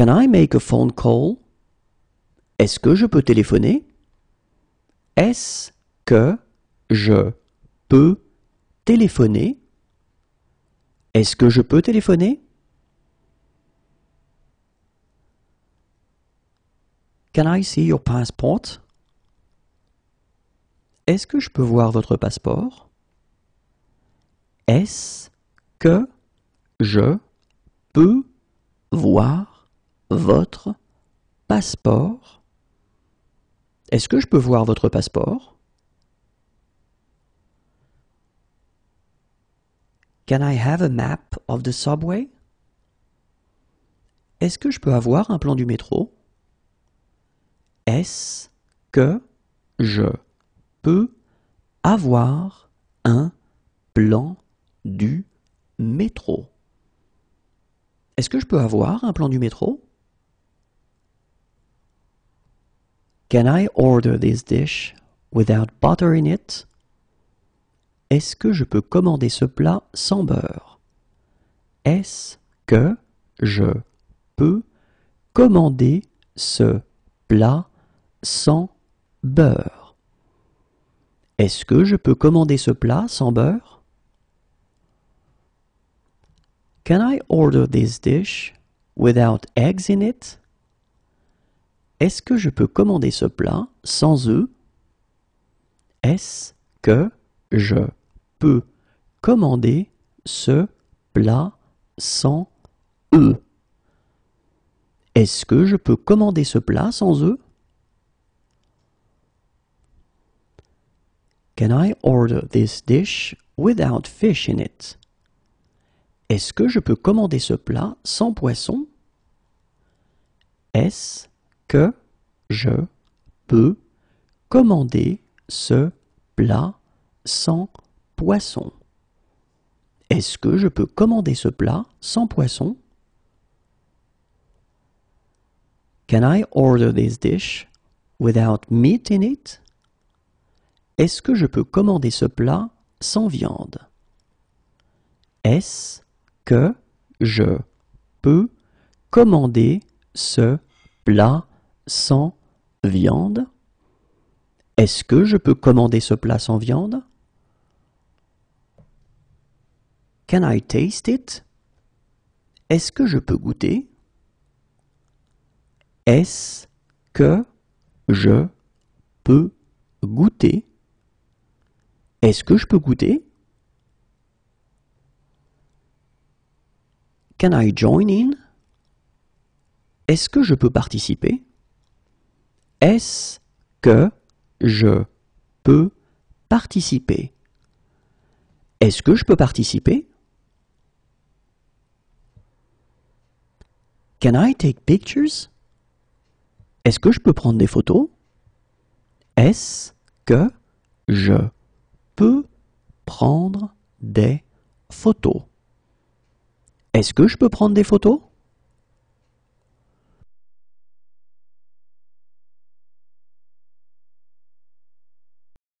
Can I make a phone call? Est-ce que je peux téléphoner? Est-ce que je peux téléphoner? Est-ce que je peux téléphoner? Can I see your passport? Est-ce que je peux voir votre passeport? Est-ce que je peux voir votre passeport. Est-ce que je peux voir votre passeport Can I have a map of the subway Est-ce que je peux avoir un plan du métro Est-ce que je peux avoir un plan du métro Est-ce que je peux avoir un plan du métro Can I order this dish without butter in it? Est-ce que je peux commander ce plat sans beurre? Est-ce que je peux commander ce plat sans beurre? est que je peux commander ce plat sans beurre? Can I order this dish without eggs in it? Est-ce que je peux commander ce plat sans œufs Est-ce que je peux commander ce plat sans eux? Est-ce que je peux commander ce plat sans œufs Can I order this dish without fish in it Est-ce que je peux commander ce plat sans poisson Est-ce que je peux commander ce plat sans poisson Est-ce que je peux commander ce plat sans poisson Can I order this dish without meat in it Est-ce que je peux commander ce plat sans viande Est-ce que je peux commander ce plat sans viande Est-ce que je peux commander ce plat sans viande Can I taste it Est-ce que je peux goûter Est-ce que je peux goûter Est-ce que je peux goûter Can I join in Est-ce que je peux participer est-ce que je peux participer Est-ce que je peux participer Can I take pictures Est-ce que je peux prendre des photos Est-ce que je peux prendre des photos Est-ce que je peux prendre des photos